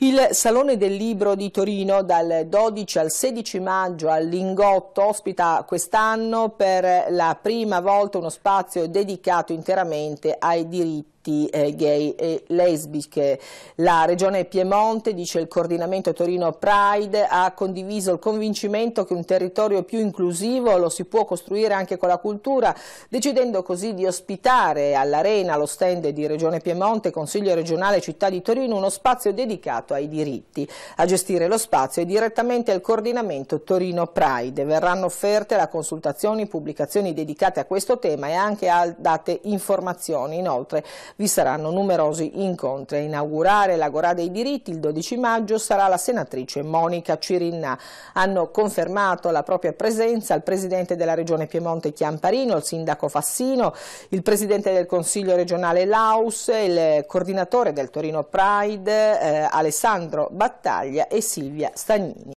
Il Salone del Libro di Torino dal 12 al 16 maggio al Lingotto ospita quest'anno per la prima volta uno spazio dedicato interamente ai diritti contesti eh, gay e lesbiche. La Regione Piemonte, dice il coordinamento Torino Pride, ha condiviso il convincimento che un territorio più inclusivo lo si può costruire anche con la cultura, decidendo così di ospitare all'Arena, lo stand di Regione Piemonte, Consiglio regionale Città di Torino, uno spazio dedicato ai diritti. A gestire lo spazio è direttamente il coordinamento Torino Pride. Verranno offerte la consultazione, pubblicazioni dedicate a questo tema e anche date informazioni. Inoltre vi saranno numerosi incontri. A inaugurare l'Agorà dei diritti il 12 maggio sarà la senatrice Monica Cirinna. Hanno confermato la propria presenza il presidente della regione Piemonte Chiamparino, il sindaco Fassino, il presidente del consiglio regionale Laus, il coordinatore del Torino Pride eh, Alessandro Battaglia e Silvia Stagnini.